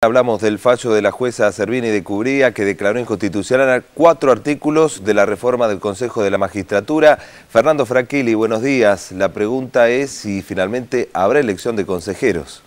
Hablamos del fallo de la jueza Servini de Cubría que declaró inconstitucional cuatro artículos de la reforma del Consejo de la Magistratura. Fernando Fraquili, buenos días. La pregunta es si finalmente habrá elección de consejeros.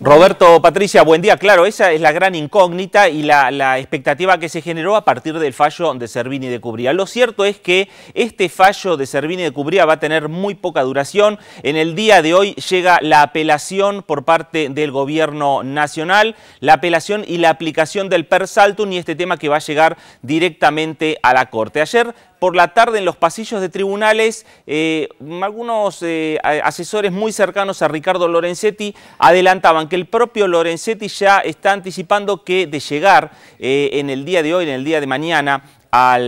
Roberto, Patricia, buen día. Claro, esa es la gran incógnita y la, expectativa que se generó a partir del fallo de Servini de Cubría. Lo cierto es que este fallo de Servini de Cubría va a tener muy poca duración. En el día de hoy llega la apelación por parte del gobierno nacional, la apelación y la aplicación del per y este tema que va a llegar directamente a la Corte. Ayer por la tarde en los pasillos de tribunales, eh, algunos eh, asesores muy cercanos a Ricardo Lorenzetti adelantaban que el propio Lorenzetti ya está anticipando que de llegar eh, en el día de hoy, en el día de mañana, a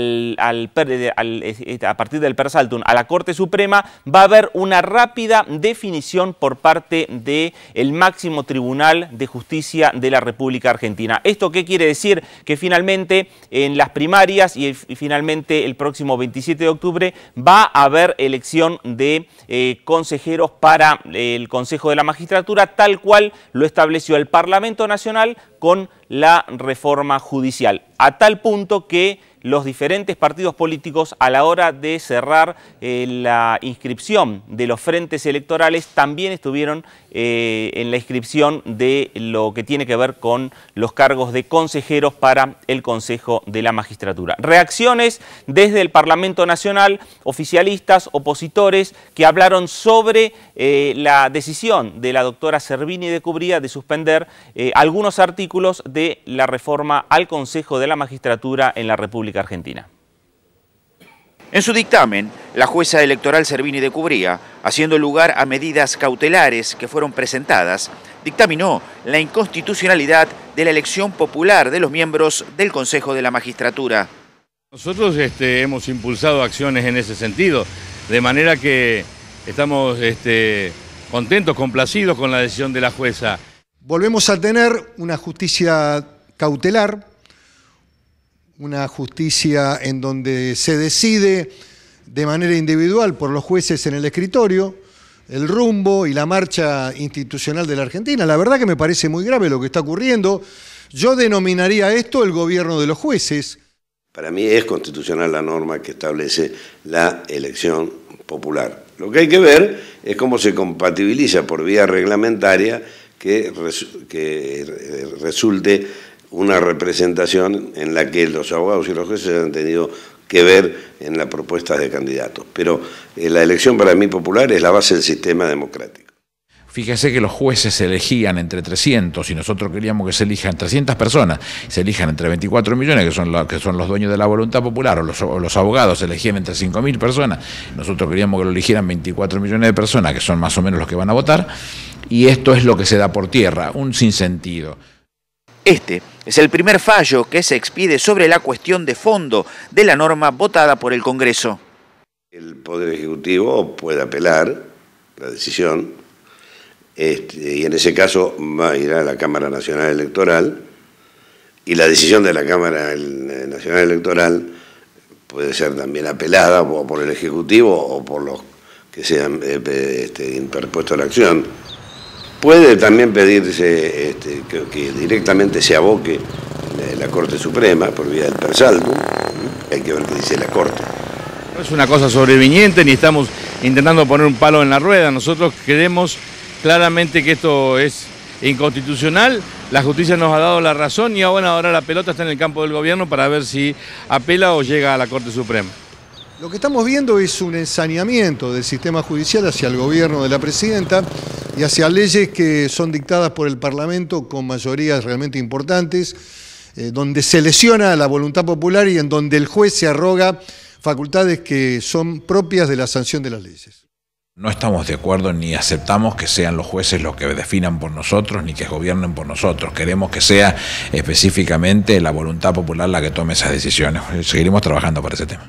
partir del Persaltum a la Corte Suprema, va a haber una rápida definición por parte del máximo Tribunal de Justicia de la República Argentina. ¿Esto qué quiere decir? Que finalmente en las primarias y, finalmente el próximo 27 de octubre va a haber elección de eh, consejeros para eh, el Consejo de la Magistratura, tal cual lo estableció el Parlamento Nacional con la reforma judicial. A tal punto que los diferentes partidos políticos a la hora de cerrar eh, la inscripción de los frentes electorales también estuvieron eh, en la inscripción de lo que tiene que ver con los cargos de consejeros para el Consejo de la Magistratura. Reacciones desde el Parlamento Nacional, oficialistas, opositores, que hablaron sobre eh, la decisión de la doctora Servini de Cubría de suspender algunos artículos de la reforma al Consejo de la Magistratura en la República Argentina. En su dictamen, la jueza electoral Servini de Cubría, haciendo lugar a medidas cautelares que fueron presentadas, dictaminó la inconstitucionalidad de la elección popular de los miembros del Consejo de la Magistratura. Nosotros este, hemos impulsado acciones en ese sentido, de manera que estamos este, contentos, complacidos con la decisión de la jueza. Volvemos a tener una justicia cautelar una justicia en donde se decide de manera individual por los jueces en el escritorio el rumbo y la marcha institucional de la Argentina. La verdad que me parece muy grave lo que está ocurriendo. Yo denominaría esto el gobierno de los jueces. Para mí es constitucional la norma que establece la elección popular. Lo que hay que ver es cómo se compatibiliza por vía reglamentaria que, resulte una representación en la que los abogados y los jueces han tenido que ver en la propuesta de candidatos. Pero eh, la elección para mí popular es la base del sistema democrático. Fíjese que los jueces se elegían entre 300 y nosotros queríamos que se elijan 300 personas, se elijan entre 24 millones, que son, los, que son los dueños de la voluntad popular, o los, abogados se elegían entre 5.000 personas, nosotros queríamos que lo eligieran 24 millones de personas, que son más o menos los que van a votar, y esto es lo que se da por tierra, un sinsentido. Este es el primer fallo que se expide sobre la cuestión de fondo de la norma votada por el Congreso. El Poder Ejecutivo puede apelar la decisión este, y en ese caso va a ir a la Cámara Nacional Electoral y la decisión de la Cámara eh, Nacional Electoral puede ser también apelada por el Ejecutivo o por los que sean eh, este, interpuestos a la acción. Puede también pedirse este, que, directamente se aboque la, Corte Suprema por vía del persalvo. Hay que ver qué dice la Corte. No es una cosa sobreviniente ni estamos intentando poner un palo en la rueda. Nosotros creemos claramente que esto es inconstitucional. La justicia nos ha dado la razón y ahora, ahora la pelota está en el campo del gobierno para ver si apela o llega a la Corte Suprema. Lo que estamos viendo es un ensañamiento del sistema judicial hacia el gobierno de la presidenta y hacia leyes que son dictadas por el Parlamento con mayorías realmente importantes, eh, donde se lesiona la voluntad popular y en donde el juez se arroga facultades que son propias de la sanción de las leyes. No estamos de acuerdo ni aceptamos que sean los jueces los que definan por nosotros ni que gobiernen por nosotros. Queremos que sea específicamente la voluntad popular la que tome esas decisiones. Seguiremos trabajando para ese tema.